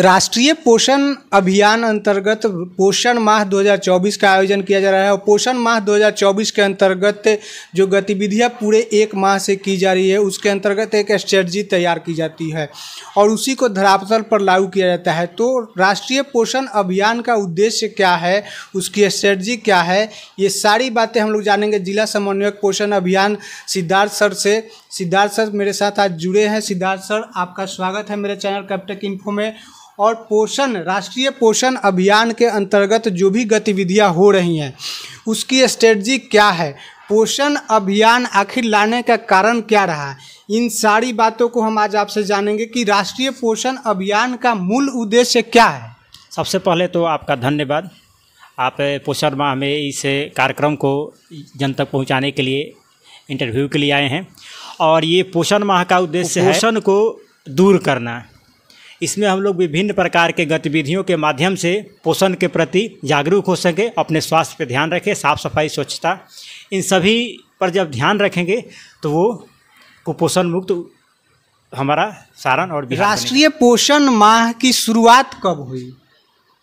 राष्ट्रीय पोषण अभियान अंतर्गत पोषण माह 2024 का आयोजन किया जा रहा है और पोषण माह 2024 के अंतर्गत जो गतिविधियां पूरे एक माह से की जा रही है उसके अंतर्गत एक स्ट्रेटजी तैयार की जाती है और उसी को धरातल पर लागू किया जाता है तो राष्ट्रीय पोषण अभियान का उद्देश्य क्या है उसकी स्ट्रेटजी क्या है ये सारी बातें हम लोग जानेंगे जिला समन्वयक पोषण अभियान सिद्धार्थ सर से सिद्धार्थ सर मेरे साथ आज जुड़े हैं सिद्धार्थ सर आपका स्वागत है मेरे चैनल कैप्टेक इन्फो में और पोषण राष्ट्रीय पोषण अभियान के अंतर्गत जो भी गतिविधियां हो रही हैं उसकी स्ट्रेटजी क्या है पोषण अभियान आखिर लाने का कारण क्या रहा इन सारी बातों को हम आज आपसे जानेंगे कि राष्ट्रीय पोषण अभियान का मूल उद्देश्य क्या है सबसे पहले तो आपका धन्यवाद आप पोषण माह में इस कार्यक्रम को जन तक पहुँचाने के लिए इंटरव्यू के लिए आए हैं और ये पोषण माह का उद्देश्य है पोषण को दूर करना इसमें हम लोग विभिन्न प्रकार के गतिविधियों के माध्यम से पोषण के प्रति जागरूक हो सके अपने स्वास्थ्य पर ध्यान रखें साफ सफाई स्वच्छता इन सभी पर जब ध्यान रखेंगे तो वो कुपोषण मुक्त हमारा सारण और राष्ट्रीय पोषण माह की शुरुआत कब हुई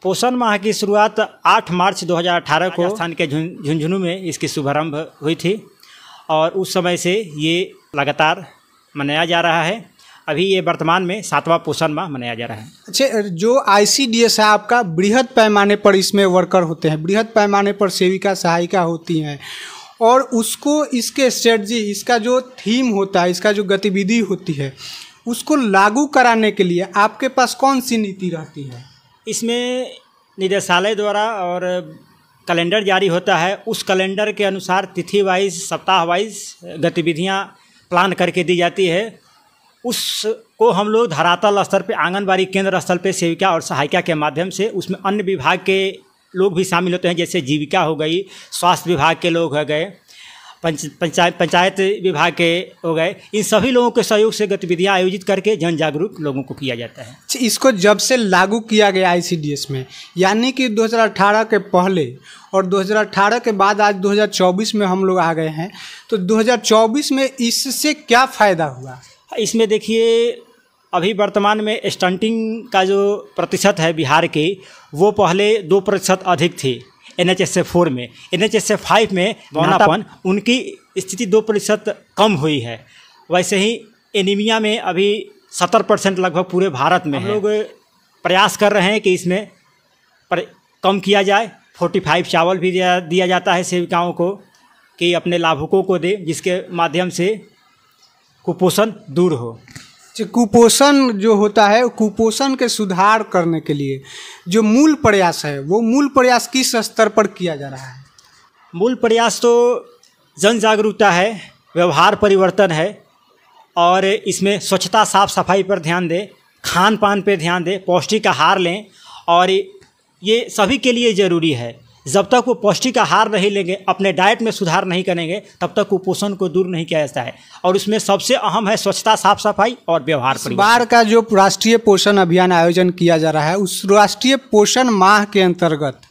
पोषण माह की शुरुआत 8 मार्च 2018 को स्थान के झुंझुनू में इसकी शुभारंभ हुई थी और उस समय से ये लगातार मनाया जा रहा है अभी ये वर्तमान में सातवां पोषण माह मनाया जा रहा है अच्छा जो आईसीडीएस है आपका बृहद पैमाने पर इसमें वर्कर होते हैं बृहद पैमाने पर सेविका सहायिका होती हैं और उसको इसके स्ट्रेटजी इसका जो थीम होता है इसका जो गतिविधि होती है उसको लागू कराने के लिए आपके पास कौन सी नीति रहती है इसमें निदेशालय द्वारा और कैलेंडर जारी होता है उस कैलेंडर के अनुसार तिथि वाइज सप्ताह वाइज गतिविधियाँ प्लान करके दी जाती है उसको हम लोग धरातल स्तर पे आंगनबाड़ी केंद्र स्तर पे सेविका और सहायिका के माध्यम से उसमें अन्य विभाग के लोग भी शामिल होते हैं जैसे जीविका हो गई स्वास्थ्य विभाग के लोग हो गए पंच पंचायत पंचायत विभाग के हो गए इन सभी लोगों के सहयोग से गतिविधियां आयोजित करके जन जागरूक लोगों को किया जाता है अच्छा, इसको जब से लागू किया गया आई में यानी कि 2018 के पहले और 2018 के बाद आज 2024 में हम लोग आ गए हैं तो 2024 में इससे क्या फ़ायदा हुआ इसमें देखिए अभी वर्तमान में स्टंटिंग का जो प्रतिशत है बिहार के वो पहले दो प्रतिशत अधिक थी N H S F four में N H S F five में बौनापन उनकी स्थिति दो प्रतिशत कम हुई है वैसे ही एनीमिया में अभी सत्तर परसेंट लगभग पूरे भारत में लोग प्रयास कर रहे हैं कि इसमें पर कम किया जाए फोर्टी फाइव चावल भी दिया, दिया जाता है सेविकाओं को कि अपने लाभुकों को दे जिसके माध्यम से कुपोषण दूर हो कुपोषण जो होता है कुपोषण के सुधार करने के लिए जो मूल प्रयास है वो मूल प्रयास किस स्तर पर किया जा रहा है मूल प्रयास तो जन जागरूकता है व्यवहार परिवर्तन है और इसमें स्वच्छता साफ सफाई पर ध्यान दें खान पान पर ध्यान दें पौष्टिक आहार लें और ये सभी के लिए ज़रूरी है जब तक वो पौष्टिक आहार नहीं लेंगे अपने डाइट में सुधार नहीं करेंगे तब तक कुपोषण को दूर नहीं किया जाता है और उसमें सबसे अहम है स्वच्छता साफ सफाई और व्यवहार बार का जो राष्ट्रीय पोषण अभियान आयोजन किया जा रहा है उस राष्ट्रीय पोषण माह के अंतर्गत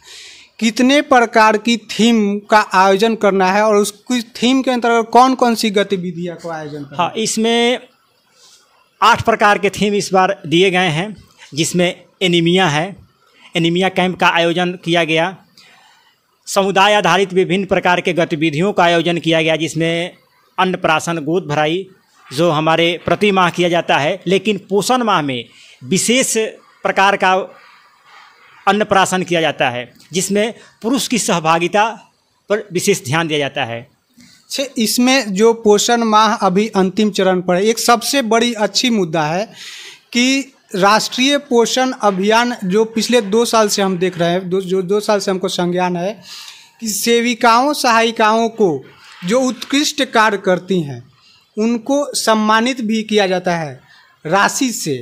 कितने प्रकार की थीम का आयोजन करना है और उसकी थीम के अंतर्गत कौन कौन सी गतिविधियाँ का आयोजन हाँ इसमें आठ प्रकार के थीम इस बार दिए गए हैं जिसमें एनीमिया है एनीमिया कैंप का आयोजन किया गया समुदाय आधारित विभिन्न प्रकार के गतिविधियों का आयोजन किया गया जिसमें अन्नप्राशन गोद भराई जो हमारे प्रति माह किया जाता है लेकिन पोषण माह में विशेष प्रकार का अन्नप्राशन किया जाता है जिसमें पुरुष की सहभागिता पर विशेष ध्यान दिया जाता है इसमें जो पोषण माह अभी अंतिम चरण पर है एक सबसे बड़ी अच्छी मुद्दा है कि राष्ट्रीय पोषण अभियान जो पिछले दो साल से हम देख रहे हैं दो जो दो साल से हमको संज्ञान है कि सेविकाओं सहायिकाओं को जो उत्कृष्ट कार्य करती हैं उनको सम्मानित भी किया जाता है राशि से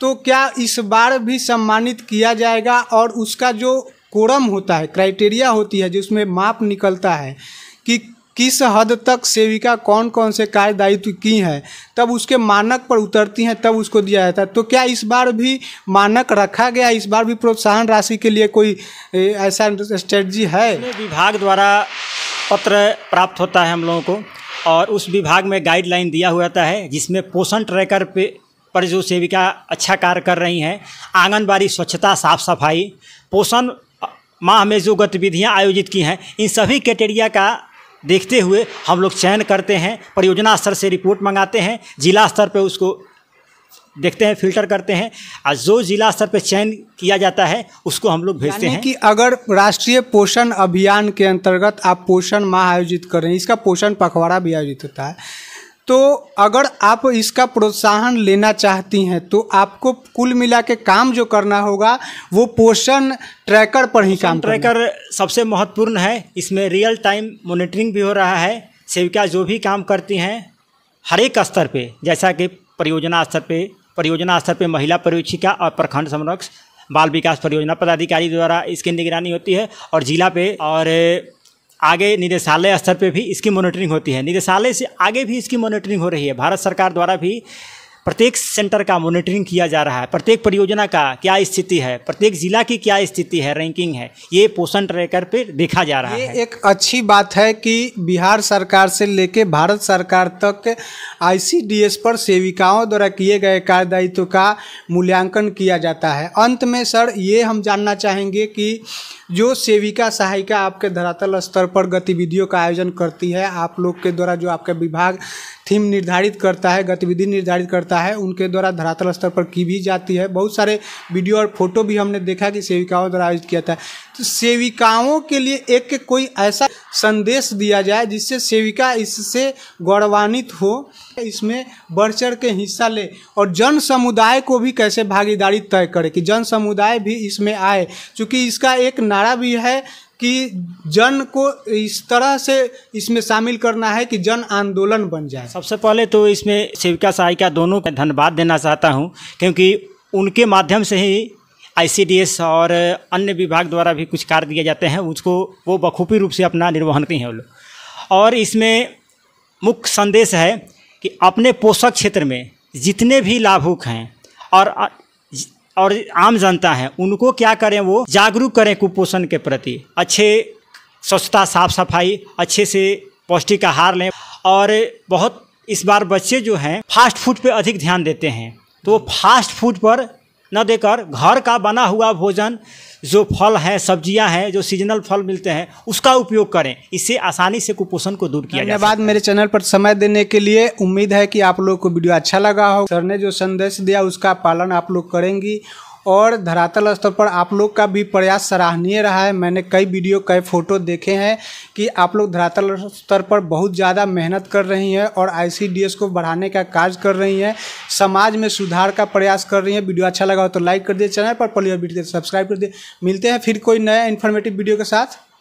तो क्या इस बार भी सम्मानित किया जाएगा और उसका जो कोरम होता है क्राइटेरिया होती है जिसमें माप निकलता है कि किस हद तक सेविका कौन कौन से कार्य दायित्व की हैं तब उसके मानक पर उतरती हैं तब उसको दिया जाता है तो क्या इस बार भी मानक रखा गया इस बार भी प्रोत्साहन राशि के लिए कोई ऐसा स्ट्रेटजी है विभाग द्वारा पत्र प्राप्त होता है हम लोगों को और उस विभाग में गाइडलाइन दिया हुआ था है जिसमें पोषण ट्रैकर पे पर जो सेविका अच्छा कार्य कर रही हैं आंगनबाड़ी स्वच्छता साफ सफाई पोषण माह में जो गतिविधियां आयोजित की हैं इन सभी कैटेरिया का देखते हुए हम लोग चयन करते हैं परियोजना स्तर से रिपोर्ट मंगाते हैं जिला स्तर पर उसको देखते हैं फिल्टर करते हैं और जो जिला स्तर पर चयन किया जाता है उसको हम लोग भेजते हैं कि अगर राष्ट्रीय पोषण अभियान के अंतर्गत आप पोषण माह आयोजित कर रहे हैं इसका पोषण पखवाड़ा भी आयोजित होता है तो अगर आप इसका प्रोत्साहन लेना चाहती हैं तो आपको कुल मिला के काम जो करना होगा वो पोषण ट्रैकर पर ही काम ट्रैकर सबसे महत्वपूर्ण है इसमें रियल टाइम मॉनिटरिंग भी हो रहा है सेविका जो भी काम करती हैं हर एक स्तर पे जैसा कि परियोजना स्तर पे परियोजना स्तर पे महिला परिवेक्षिका और प्रखंड संरक्ष बाल विकास परियोजना पदाधिकारी द्वारा इसकी निगरानी होती है और जिला पे और आगे निदेशालय स्तर पर भी इसकी मॉनिटरिंग होती है निदेशालय से आगे भी इसकी मॉनिटरिंग हो रही है भारत सरकार द्वारा भी प्रत्येक सेंटर का मॉनिटरिंग किया जा रहा है प्रत्येक परियोजना का क्या स्थिति है प्रत्येक जिला की क्या स्थिति है रैंकिंग है ये पोषण ट्रैकर पे देखा जा रहा है एक अच्छी बात है कि बिहार सरकार से लेके भारत सरकार तक आईसीडीएस पर सेविकाओं द्वारा किए गए कार्यदायित्व का मूल्यांकन किया जाता है अंत में सर ये हम जानना चाहेंगे कि जो सेविका सहायिका आपके धरातल स्तर पर गतिविधियों का आयोजन करती है आप लोग के द्वारा जो आपका विभाग थीम निर्धारित करता है गतिविधि निर्धारित करता है उनके द्वारा धरातल स्तर पर की भी जाती है बहुत सारे वीडियो और फोटो भी हमने देखा कि सेविकाओं द्वारा आयोजित किया था तो सेविकाओं के लिए एक कोई ऐसा संदेश दिया जाए जिससे सेविका इससे गौरवान्वित हो इसमें बढ़ चढ़ के हिस्सा ले और जन समुदाय को भी कैसे भागीदारी तय करे कि जन समुदाय भी इसमें आए चूँकि इसका एक नारा भी है कि जन को इस तरह से इसमें शामिल करना है कि जन आंदोलन बन जाए सबसे पहले तो इसमें सेविका सहायिका दोनों का धन्यवाद देना चाहता हूँ क्योंकि उनके माध्यम से ही आईसीडीएस और अन्य विभाग द्वारा भी कुछ कार्य दिए जाते हैं उसको वो बखूबी रूप से अपना निर्वहन करती हैं वो और इसमें मुख्य संदेश है कि अपने पोषक क्षेत्र में जितने भी लाभुक हैं और और आम जनता है उनको क्या करें वो जागरूक करें कुपोषण के प्रति अच्छे स्वच्छता साफ सफाई अच्छे से पौष्टिक आहार लें और बहुत इस बार बच्चे जो हैं फास्ट फूड पे अधिक ध्यान देते हैं तो फास्ट फूड पर न देकर घर का बना हुआ भोजन जो फल है सब्जियां हैं जो सीजनल फल मिलते हैं उसका उपयोग करें इससे आसानी से कुपोषण को दूर किया जाए धन्यवाद मेरे चैनल पर समय देने के लिए उम्मीद है कि आप लोग को वीडियो अच्छा लगा हो सर ने जो संदेश दिया उसका पालन आप लोग करेंगी और धरातल स्तर पर आप लोग का भी प्रयास सराहनीय रहा है मैंने कई वीडियो कई फ़ोटो देखे हैं कि आप लोग धरातल स्तर पर बहुत ज़्यादा मेहनत कर रही हैं और आई को बढ़ाने का कार्य कर रही हैं समाज में सुधार का प्रयास कर रही हैं वीडियो अच्छा लगा हो तो लाइक कर दिए चैनल पर पलियर वीडियो तो सब्सक्राइब कर दिए मिलते हैं फिर कोई नया इन्फॉर्मेटिव वीडियो के साथ